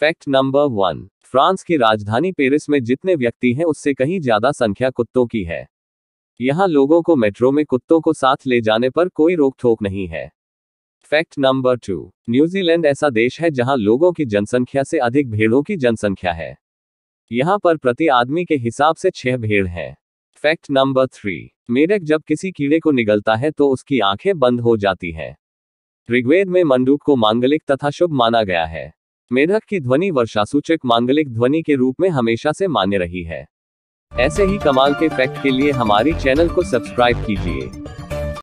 fact number one France की राजधानी Paris में जितने व्यक्ति हैं उससे कहीं ज्यादा संख्या कुत्तों की है यहाँ लोगों को मेट्रो में कुत्तों को साथ ले जाने पर कोई रोक टोक नहीं है फैक्ट नंबर टू न्यूजीलैंड ऐसा देश है जहाँ लोगों की जनसंख्या से अधिक भेड़ों की जनसंख्या है यहाँ पर प्रति आदमी के हिसाब से छह भेड़ हैं फैक्ट नंबर थ्री मेरक जब किसी कीड़े को निगलता है तो उसकी आंखें बंद हो जाती हैं ऋग्वेद में मंडूक को मांगलिक तथा शुभ माना गया है मेढक की ध्वनि वर्षासूचक मांगलिक ध्वनि के रूप में हमेशा से मान्य रही है ऐसे ही कमाल के फैक्ट के लिए हमारे चैनल को सब्सक्राइब कीजिए